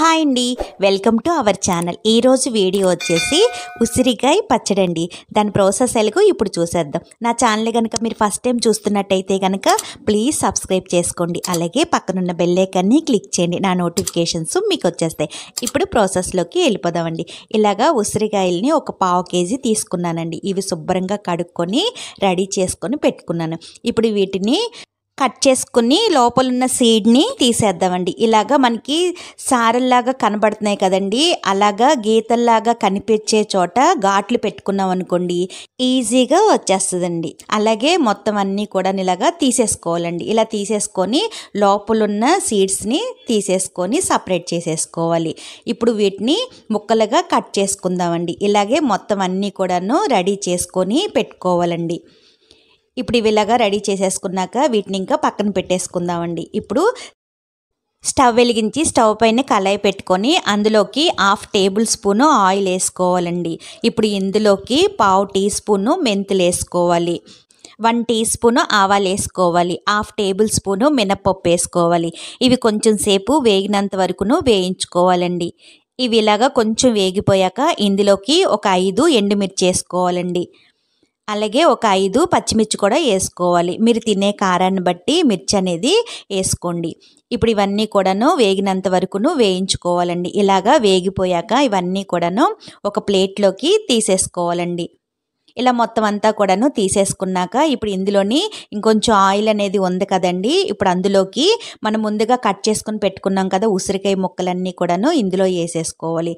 hi అండి welcome to our channel ఈరోజు video వచ్చేసి ఉసిరికాయ పచ్చడి అండి దాని ప్రాసెస్ ఎలాగో ఇప్పుడు చూసేద్దాం నా ఛానల్ కనుక మీరు ఫస్ట్ టైం చూస్తున్నట్టయితే కనుక ప్లీజ్ సబ్స్క్రైబ్ చేసుకోండి అలాగే పక్కనున్న బెల్లైకన్ని క్లిక్ చేయండి నా నోటిఫికేషన్స్ మీకు వచ్చేస్తాయి ఇప్పుడు ప్రాసెస్లోకి వెళ్ళిపోదామండి ఇలాగా ఉసిరికాయల్ని ఒక పావు కేజీ తీసుకున్నానండి ఇవి శుభ్రంగా కడుక్కొని రెడీ చేసుకొని పెట్టుకున్నాను ఇప్పుడు వీటిని కట్ చేసుకుని లోపలున్న సీడ్ని తీసేద్దామండి ఇలాగా మనకి సారల్లాగా కనబడుతున్నాయి కదండి అలాగా గీతల్లాగా కనిపించే చోట ఘాట్లు పెట్టుకున్నాం అనుకోండి ఈజీగా వచ్చేస్తుందండి అలాగే మొత్తం అన్నీ కూడా ఇలాగా తీసేసుకోవాలండి ఇలా తీసేసుకొని లోపలున్న సీడ్స్ని తీసేసుకొని సపరేట్ చేసేసుకోవాలి ఇప్పుడు వీటిని ముక్కలుగా కట్ చేసుకుందామండి ఇలాగే మొత్తం అన్నీ కూడాను రెడీ చేసుకొని పెట్టుకోవాలండి ఇప్పుడు ఇవి ఇలాగా రెడీ చేసేసుకున్నాక వీటిని ఇంకా పక్కన పెట్టేసుకుందామండి ఇప్పుడు స్టవ్ వెలిగించి స్టవ్ పైన కళాయి పెట్టుకొని అందులోకి హాఫ్ టేబుల్ స్పూను ఆయిల్ వేసుకోవాలండి ఇప్పుడు ఇందులోకి పావు టీ స్పూను మెంతులు వేసుకోవాలి వన్ టీ స్పూను ఆవాలు వేసుకోవాలి హాఫ్ టేబుల్ స్పూను మినప్పప్పు వేసుకోవాలి ఇవి కొంచెం సేపు వేగినంత వరకును వేయించుకోవాలండి ఇవి ఇలాగా కొంచెం వేగిపోయాక ఇందులోకి ఒక ఐదు ఎండుమిర్చి వేసుకోవాలండి అలాగే ఒక ఐదు పచ్చిమిర్చి కూడా వేసుకోవాలి మీరు తినే కారాన్ని బట్టి మిర్చి అనేది వేసుకోండి ఇప్పుడు ఇవన్నీ కూడాను వేగినంత వరకును వేయించుకోవాలండి ఇలాగా వేగిపోయాక ఇవన్నీ కూడాను ఒక ప్లేట్లోకి తీసేసుకోవాలండి ఇలా మొత్తం అంతా కూడాను తీసేసుకున్నాక ఇప్పుడు ఇందులోని ఇంకొంచెం ఆయిల్ అనేది ఉంది కదండి ఇప్పుడు అందులోకి మనం ముందుగా కట్ చేసుకుని పెట్టుకున్నాం కదా ఉసిరికాయ ముక్కలన్నీ కూడాను ఇందులో వేసేసుకోవాలి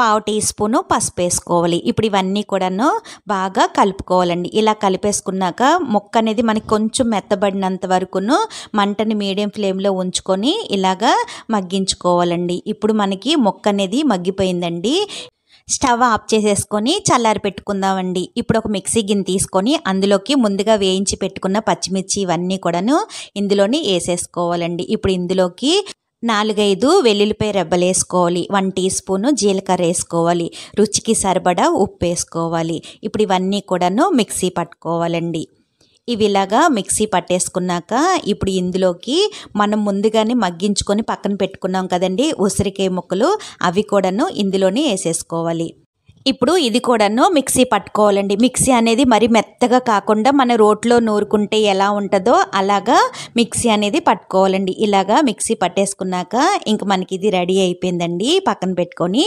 పావు టీ స్పూను పసుపు వేసుకోవాలి ఇప్పుడు ఇవన్నీ కూడాను బాగా కలుపుకోవాలండి ఇలా కలిపేసుకున్నాక మొక్క అనేది మనకి కొంచెం మెత్తబడినంత వరకును మంటని మీడియం ఫ్లేమ్లో ఉంచుకొని ఇలాగా మగ్గించుకోవాలండి ఇప్పుడు మనకి మొక్క అనేది మగ్గిపోయిందండి స్టవ్ ఆఫ్ చేసేసుకొని చల్లారి పెట్టుకుందామండి ఇప్పుడు ఒక మిక్సీ గిన్నె తీసుకొని అందులోకి ముందుగా వేయించి పెట్టుకున్న పచ్చిమిర్చి ఇవన్నీ కూడాను ఇందులోని వేసేసుకోవాలండి ఇప్పుడు ఇందులోకి నాలుగైదు వెల్లుల్లిపాయ రెబ్బలు వేసుకోవాలి వన్ టీ స్పూను జీలకర్ర వేసుకోవాలి రుచికి సరిపడా ఉప్పు వేసుకోవాలి ఇప్పుడు ఇవన్నీ కూడాను మిక్సీ పట్టుకోవాలండి ఇవి ఇలాగా మిక్సీ పట్టేసుకున్నాక ఇప్పుడు ఇందులోకి మనం ముందుగానే మగ్గించుకొని పక్కన పెట్టుకున్నాం కదండి ఉసిరికాయ ముక్కలు అవి కూడాను ఇందులోనే వేసేసుకోవాలి ఇప్పుడు ఇది కూడాను మిక్సీ పట్టుకోవాలండి మిక్సీ అనేది మరి మెత్తగా కాకుండా మన రోట్లో నూరుకుంటే ఎలా ఉంటుందో అలాగా మిక్సీ అనేది పట్టుకోవాలండి ఇలాగా మిక్సీ పట్టేసుకున్నాక ఇంక మనకి ఇది రెడీ అయిపోయిందండి పక్కన పెట్టుకొని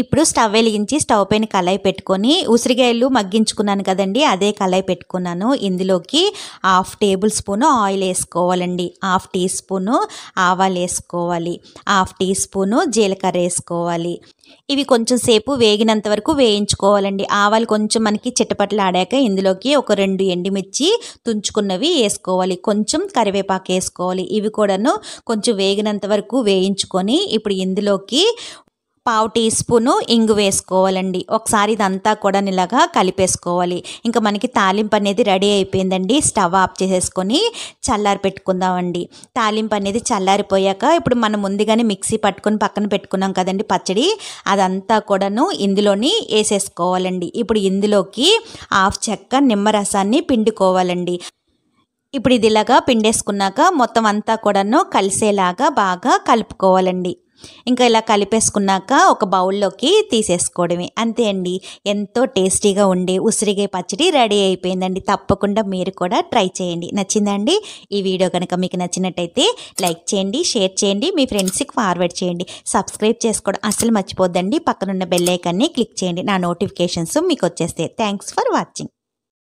ఇప్పుడు స్టవ్ వెలిగించి స్టవ్ పైన కళాయి పెట్టుకొని ఉసిరికాయలు మగ్గించుకున్నాను కదండి అదే కళాయి పెట్టుకున్నాను ఇందులోకి హాఫ్ టేబుల్ స్పూన్ ఆయిల్ వేసుకోవాలండి హాఫ్ టీ స్పూను ఆవాలు వేసుకోవాలి హాఫ్ టీ స్పూను జీలకర్ర వేసుకోవాలి ఇవి కొంచెం సేపు వేగినంత వరకు వేయించుకోవాలండి ఆవాలు కొంచెం మనకి చిట్టపట్లాడాక ఇందులోకి ఒక రెండు ఎండిమిర్చి తుంచుకున్నవి వేసుకోవాలి కొంచెం కరివేపాకు వేసుకోవాలి ఇవి కూడాను కొంచెం వేగినంత వరకు వేయించుకొని ఇప్పుడు ఇందులోకి పావు టీ స్పూను ఇంగు వేసుకోవాలండి ఒకసారి ఇదంతా కూడా ఇలాగా కలిపేసుకోవాలి ఇంకా మనకి తాలింపు అనేది రెడీ అయిపోయిందండి స్టవ్ ఆఫ్ చేసేసుకొని చల్లారి పెట్టుకుందామండి తాలింపు అనేది చల్లారిపోయాక ఇప్పుడు మనం ముందుగానే మిక్సీ పట్టుకొని పక్కన పెట్టుకున్నాం కదండి పచ్చడి అదంతా కూడాను ఇందులోని వేసేసుకోవాలండి ఇప్పుడు ఇందులోకి హాఫ్ చెక్క నిమ్మరసాన్ని పిండుకోవాలండి ఇప్పుడు ఇది ఇలాగా పిండేసుకున్నాక మొత్తం అంతా కూడాను కలిసేలాగా బాగా కలుపుకోవాలండి ఇంకా ఇలా కలిపేసుకున్నాక ఒక బౌల్లోకి తీసేసుకోవడమే అంతే అండి ఎంతో టేస్టీగా ఉండే ఉసిరిగే పచ్చడి రెడీ అయిపోయిందండి తప్పకుండా మీరు కూడా ట్రై చేయండి నచ్చిందండి ఈ వీడియో కనుక మీకు నచ్చినట్టయితే లైక్ చేయండి షేర్ చేయండి మీ ఫ్రెండ్స్కి ఫార్వర్డ్ చేయండి సబ్స్క్రైబ్ చేసుకోవడం అసలు మర్చిపోద్దండి పక్కనున్న బెల్ క్లిక్ చేయండి నా నోటిఫికేషన్స్ మీకు వచ్చేస్తాయి థ్యాంక్స్ ఫర్ వాచింగ్